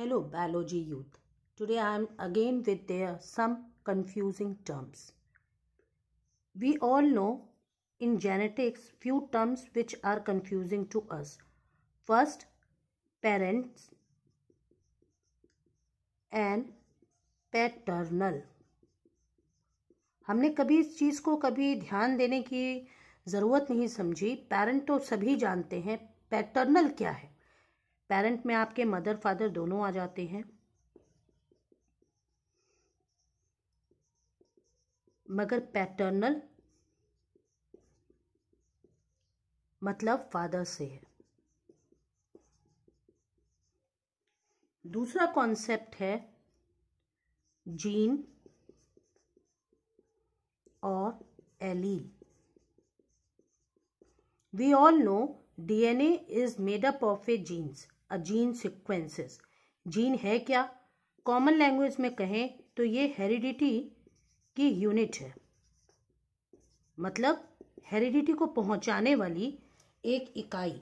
hello biology youth today I am again with their some confusing terms we all know in genetics few terms which are confusing to us first parents and paternal हमने कभी इस चीज़ को कभी ध्यान देने की ज़रूरत नहीं समझी पेरेंट तो सभी जानते हैं पैटर्नल क्या है पेरेंट में आपके मदर फादर दोनों आ जाते हैं मगर पैटर्नल मतलब फादर से है दूसरा कॉन्सेप्ट है जीन और allele we all know DNA is made up of a genes a gene sequences gene है क्या कॉमन लैंग्वेज में कहें तो ये हेरिडिटी की यूनिट है मतलब हेरिडिटी को पहुंचाने वाली एक इकाई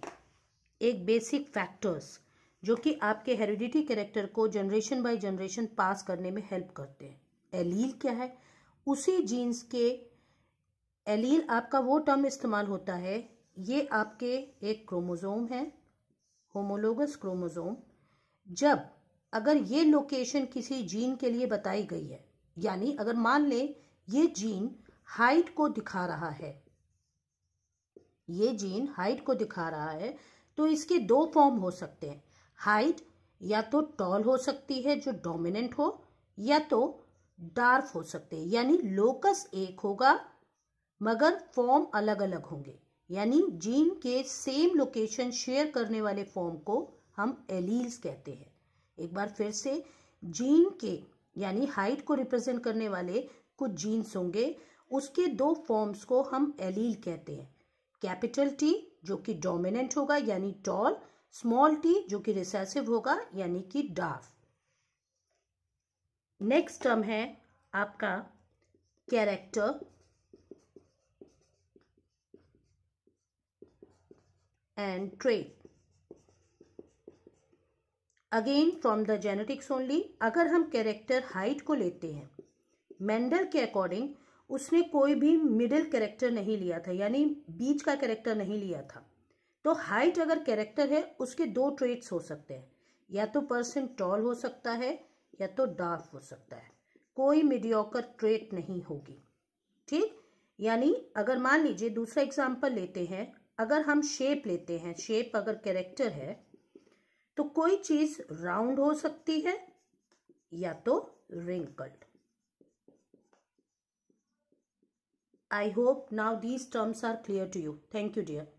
एक बेसिक फैक्टर्स जो कि आपके हेरिडिटी कैरेक्टर को जनरेशन बाय जनरेशन पास करने में हेल्प करते हैं एलील क्या है उसी जीन्स के एलील आपका वो टर्म इस्तेमाल होता है ये आपके एक क्रोमोजोम है होमोलोगस क्रोमोजोम जब अगर ये लोकेशन किसी जीन के लिए बताई गई है यानी अगर मान लें ये जीन हाइट को दिखा रहा है ये जीन हाइट को दिखा रहा है तो इसके दो फॉर्म हो सकते हैं हाइट या तो टॉल हो सकती है जो डोमिनेंट हो या तो डार्फ हो सकते हैं यानी लोकस एक होगा मगर फॉर्म अलग अलग होंगे यानी जीन के सेम लोकेशन शेयर करने वाले फॉर्म को हम एलील्स कहते हैं एक बार फिर से जीन के यानी हाइट को रिप्रेजेंट करने वाले कुछ जीन्स होंगे उसके दो फॉर्म्स को हम एलील कहते हैं कैपिटल टी जो कि डोमिनेंट होगा यानी टॉल स्मॉल टी जो कि रिसेसिव होगा यानी कि डाफ नेक्स्ट टर्म है आपका character and trade again from the genetics only अगर हम कैरेक्टर हाइट को लेते हैं मेंडल के अकॉर्डिंग उसने कोई भी मिडिल कैरेक्टर नहीं लिया था यानी बीच का कैरेक्टर नहीं लिया था तो हाइट अगर कैरेक्टर है उसके दो ट्रेट्स हो सकते हैं या तो पर्सन टॉल हो सकता है या तो डार्क हो सकता है कोई मीडियोकर ट्रेट नहीं होगी ठीक यानी अगर मान लीजिए दूसरा एग्जाम्पल लेते हैं अगर हम शेप लेते हैं शेप अगर कैरेक्टर है तो कोई चीज राउंड हो सकती है या तो wrinkled I hope now these terms are clear to you thank you dear